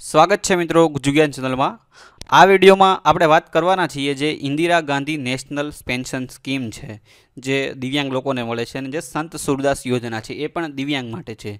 સ્વાગત છે મિત્રો જુગ્યેન ચેનલ માં આ વિડિયો માં આપણે વાત કરવાના છીએ જે Indira Gandhi national pension scheme છે જે દિવ્યાંગ લોકોને મળે છે અને જે સંત સુરસદાસ યોજના છે એ પણ દિવ્યાંગ માટે છે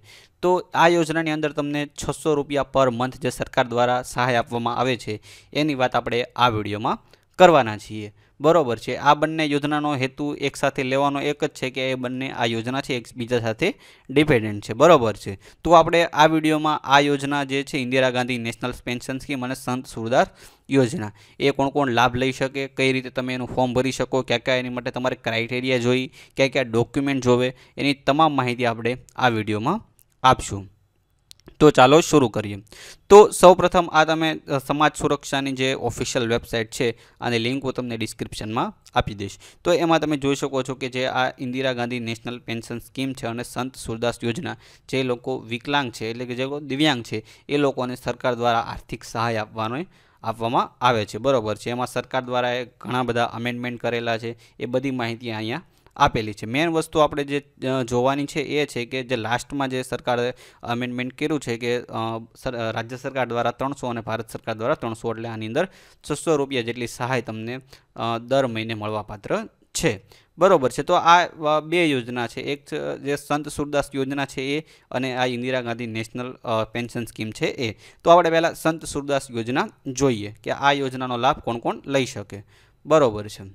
તો આ યોજના ની અંદર તમને 600 રૂપિયા પર મંથ જે સરકાર દ્વારા સહાય આપવામાં આવે છે એની વાત આપણે આ વિડિયો માં કરવાના છીએ બરોબર છે આ બંને યોજનાનો હેતુ એકસાથે લેવાનો એક જ છે કે આ બંને આ યોજના છે એક બીજા સાથે ડિપેન્ડન્ટ છે બરોબર છે તો આપણે આ વિડિયોમાં આ યોજના જે છે ઇન્દિરા ગાંધી નેશનલ પેન્શન્સની મનસંત સુરદાર યોજના એ કોણ કોણ લાભ લઈ શકે કઈ રીતે તમે એનું ફોર્મ ભરી શકો કે કે એની માટે તમારે ક્રાઈટેરિયા જોઈએ કે કે ડોક્યુમેન્ટ જોવે એની તમામ માહિતી આપણે આ વિડિયોમાં આપશું તો ચાલો શરુ કરીએ તો સૌપ્રથમ આ તમને સમાજ સુરક્ષાની જે ઓફિશિયલ વેબસાઈટ છે અને લિંક હું તમને ડિસ્ક્રિપ્શનમાં આપી દઈશ તો એમાં તમે જોઈ શકો છો કે જે આ Indira Gandhi national pension scheme છે અને સંત સુરસદાસ યોજના જે લોકો વિકલાંગ છે એટલે કે જેઓ દિવ્યાંગ છે એ લોકોને સરકાર દ્વારા આર્થિક સહાય આપવાનો આવવામાં આવે છે બરોબર છે એમાં સરકાર દ્વારા ઘણા બધા અમેન્ડમેન્ટ કરેલા છે એ બધી માહિતી અહીંયા આપેલી છે મેન વસ્તુ આપણે જે જોવાની છે એ છે કે જે લાસ્ટમાં જે સરકાર એમેન્ડમેન્ટ કર્યું છે કે રાજ્ય સરકાર દ્વારા 300 અને ભારત સરકાર દ્વારા 300 એટલે આની અંદર 600 રૂપિયા જેટલી સહાય તમને દર મહિને મળવાપાત્ર છે બરોબર છે તો આ બે યોજના છે એક જે સંત સુરદાસ યોજના છે એ અને આ Indira Gandhi national pension scheme છે એ તો આપણે પહેલા સંત સુરદાસ યોજના જોઈએ કે આ યોજનાનો લાભ કોણ કોણ લઈ શકે બરોબર છે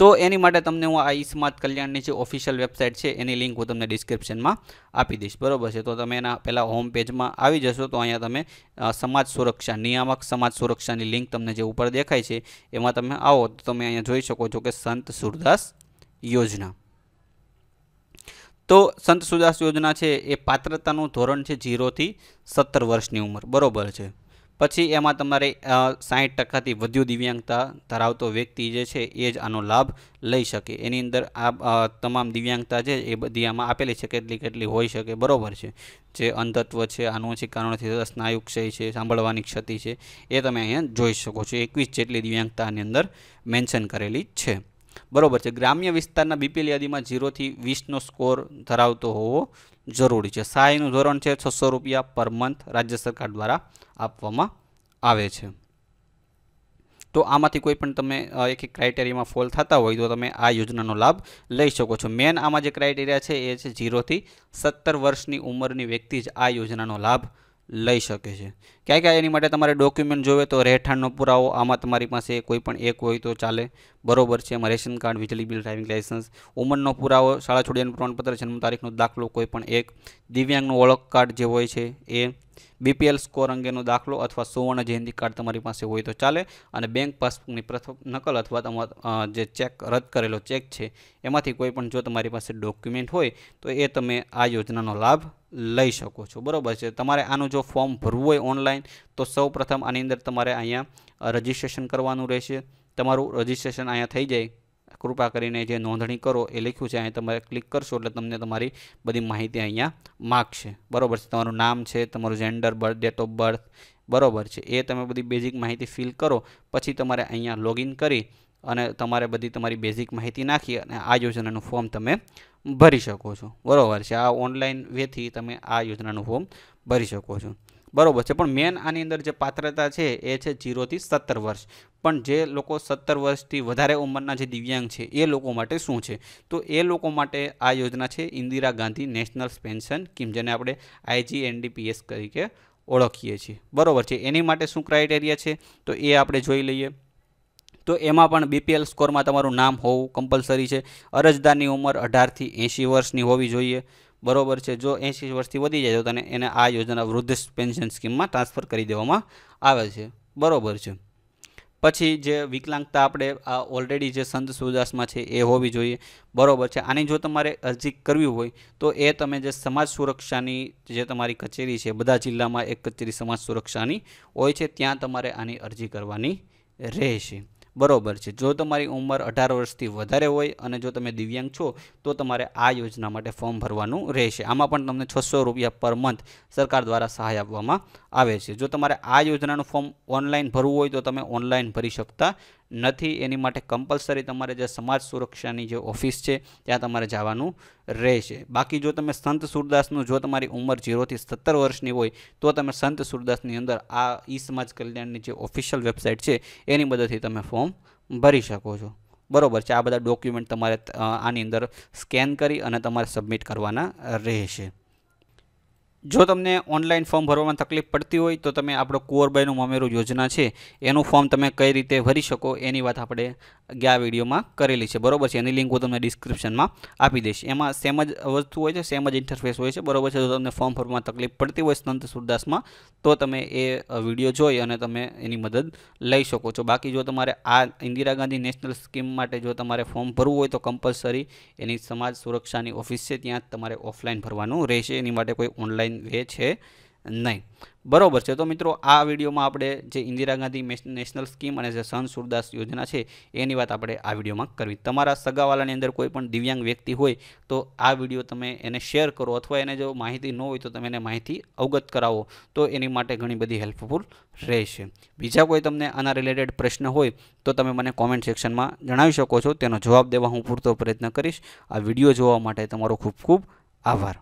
તો એની માટે તમે હું આ ઈસમાત કલ્યાણની જે ઓફિશિયલ વેબસાઈટ છે એની લિંક હું તમને ડિસ્ક્રિપ્શનમાં આપી દીધી છે બરોબર છે તો તમે આ પેલા હોમ પેજમાં આવી જશો તો અહીંયા તમે સમાજ સુરક્ષા નિયમાક સમાજ સુરક્ષાની લિંક તમને જે ઉપર દેખાય છે એમાં તમે આવો તો તમે અહીંયા જોઈ શકો છો કે સંત surdas યોજના તો સંત surdas યોજના છે એ પાત્રતાનો ધોરણ છે 0 થી 17 વર્ષની ઉંમર બરોબર છે પછી એમાં તમારે 60% થી વધુ દિવ્યાંગતા ધરાવતો વ્યક્તિ જે છે એ જ આનો લાભ લઈ શકે એની અંદર આ તમામ દિવ્યાંગતા જે એ બધી આમાં આપેલી છે કેટલી કેટલી હોય શકે બરોબર છે જે અંધત્વ છે આનો છે કારણથી સ્નાયુક છે છે સાંભળવાની ક્ષતિ છે એ તમે અહીં જોઈ શકો છો 21 જેટલી દિવ્યાંગતા આની અંદર મેન્શન કરેલી છે બરોબર છે ગ્રામ્ય વિસ્તારના બીપીએલી આધીમાં 0 થી 20 નો સ્કોર ધરાવતો હોવો જરૂરી છે સાયનો ધોરણ છે ₹600 પર મંથ રાજ્ય સરકાર દ્વારા આપવામાં આવે છે તો આમાંથી કોઈ પણ તમે એક એક ક્રાઈટેરિયામાં ફોલ થતા હોય તો તમે આ યોજનાનો લાભ લઈ શકો છો મેન આમાં જે ક્રાઈટેરિયા છે એ છે 0 થી 17 વર્ષની ઉંમરની વ્યક્તિ આ યોજનાનો લાભ ले सके छे क्या क्या एनी માટે તમારે ડોક્યુમેન્ટ જોવે તો રહેઠાણ નો પુરાવો આમાં તમારી પાસે કોઈ પણ એક હોય તો ચાલે બરોબર છે મરેશન કાર્ડ વીજળી બિલ ડ્રાઈવિંગ લાયસન્સ ઓમન નો પુરાવો શાળા છોડ્યાનું પ્રમાણપત્ર જન્મ તારીખ નો દાખલો કોઈ પણ એક દિવ્યાંગ નો ઓળખ કાર્ડ જે હોય છે એ બીપીએલ સ્કોર અંગેનો દાખલો અથવા સુવર્ણ જયંતી કાર્ડ તમારી પાસે હોય તો ચાલે અને બેંક પાસબુકની પ્રથમ નકલ અથવા તમારા જે ચેક રદ કરેલો ચેક છે એમાંથી કોઈ પણ જો તમારી પાસે ડોક્યુમેન્ટ હોય તો એ તમે આ યોજનાનો લાભ લઈ શકો છો બરાબર છે તમારે આનું જો ફોર્મ ભરવું હોય ઓનલાઈન તો સૌ આની અંદર તમારે અહીંયા રજીસ્ટ્રેશન કરવાનું રહેશે તમારું રજિસ્ટ્રેશન અહીંયા થઈ જાય કૃપા કરીને જે નોંધણી કરો એ લખ્યું છે અહી તમારે ક્લિક કરશો એટલે તમને તમારી બધી માહિતી અહીંયા માંગશે બરોબર છે તમારું નામ છે તમારું જেন্ডર બર્થ ડે તો બર્થ બરોબર છે એ તમે બધી બેઝિક માહિતી ફિલ કરો પછી તમારે અહીંયા લોગિન કરી અને તમારે બધી તમારી બેઝિક માહિતી નાખી અને આ યોજનાનું ફોર્મ તમે ભરી શકો છો બરોબર છે આ ઓનલાઈન વે થી તમે આ યોજનાનું ફોર્મ ભરી શકો છો બરોબર છે પણ મેન આની અંદર જે પાત્રતા છે એ છે 0 થી 17 વર્ષ પણ જે લોકો 17 વર્ષથી વધારે ઉંમરના જે દિવ્યાંગ છે એ લોકો માટે શું છે તો એ લોકો માટે આ યોજના છે ઇન્દિરા ગાંધી નેશનલ પેન્શન કે જેને આપણે IGNDPS તરીકે ઓળખીએ છીએ બરોબર છે એની માટે શું ક્રાઈટેરિયા છે તો એ આપણે જોઈ લઈએ તો એમાં પણ BPL સ્કોર માં તમારું નામ હોવું કમ્પલ્સરી છે અરજદારની ઉંમર 18 થી 80 વર્ષની હોવી જોઈએ બરોબર છે જો 80 વર્ષથી વડી જાય તો તને એને આ યોજના વૃદ્ધ પેન્શન સ્કીમમાં ટ્રાન્સફર કરી દેવામાં આવે છે બરોબર છે પછી જે વિકલાંગતા આપણે આ ઓલરેડી જે સંત સુદાસમાં છે એ હોવી જોઈએ બરોબર છે આની જો તમારે અરજી કરવી હોય તો એ તમે જે સમાજ સુરક્ષાની જે તમારી કચેરી છે બધા જિલ્લામાં એક કચેરી સમાજ સુરક્ષાની હોય છે ત્યાં તમારે આની અરજી કરવાની રહેશે બરાબર છે જો તમારી ઉંમર અઢાર વર્ષથી વધારે હોય અને જો તમે દિવ્યાંગ છો તો તમારે આ યોજના માટે ફોર્મ ભરવાનું રહેશે આમાં પણ તમને છસો રૂપિયા પર મંથ સરકાર દ્વારા સહાય આપવામાં આવે છે જો તમારે આ યોજનાનું ફોર્મ ઓનલાઈન ભરવું હોય તો તમે ઓનલાઈન ભરી શકતા નથી એની માટે કમ્પલ્સરી તમારે જે સમાજ સુરક્ષાની જે ઓફિસ છે ત્યાં તમારે જવાનું રહેશે બાકી જો તમે સંત સુરदास નું જો તમારી ઉંમર 0 થી 17 વર્ષની હોય તો તમે સંત સુરदास ની અંદર આ ઈ સમાજ કલ્યાણની જે ઓફિશિયલ વેબસાઈટ છે એની મદદથી તમે ફોર્મ ભરી શકો છો બરોબર છે આ બધા ડોક્યુમેન્ટ તમારે આની અંદર સ્કેન કરી અને તમારે સબમિટ ਕਰવાના રહેશે જો તમને ઓનલાઈન ફોર્મ ભરવામાં તકલીફ પડતી હોય તો તમે આપણો કુંવરબાઈનું મમેરું યોજના છે એનું ફોર્મ તમે કઈ રીતે ભરી શકો એની વાત આપણે ગયા વિડીયોમાં કરેલી છે બરોબર છે એની લિંક હું તમને ડિસ્ક્રિપ્શનમાં આપી દઈશ એમાં સેમ જ વસ્તુ હોય છે સેમ જ ઇન્ટરફેસ હોય છે બરાબર છે જો તમને ફોર્મ ભરવામાં તકલીફ પડતી હોય સંત સુરદાસમાં તો તમે એ વિડીયો જોઈ અને તમે એની મદદ લઈ શકો છો બાકી જો તમારે આ ઇન્દિરા ગાંધી નેશનલ સ્કીમ માટે જો તમારે ફોર્મ ભરવું હોય તો કમ્પલસરી એની સમાજ સુરક્ષાની ઓફિસ છે ત્યાં તમારે ઓફલાઈન ભરવાનું રહેશે એની માટે કોઈ ઓનલાઈન વે છે નહીં બરોબર છે તો મિત્રો આ વિડિયો માં આપણે જે ઇન્દિરા ગાંધી નેશનલ સ્કીમ અને જે સન સુરદાસ યોજના છે એની વાત આપણે આ વિડિયો માં કરવી તમારા સગાવાલા ની અંદર કોઈ પણ દિવ્યાંગ વ્યક્તિ હોય તો આ વિડિયો તમે એને શેર કરો અથવા એને જો માહિતી નો હોય તો તમે એને માહિતી अवगत કરાવો તો એની માટે ઘણી બધી હેલ્પફુલ રહેશે બીજો કોઈ તમને આના રિલેટેડ પ્રશ્ન હોય તો તમે મને કોમેન્ટ સેક્શન માં જણાવી શકો છો તેનો જવાબ દેવાનો હું પૂરતો પ્રયત્ન કરીશ આ વિડિયો જોવા માટે તમારો ખૂબ ખૂબ આભાર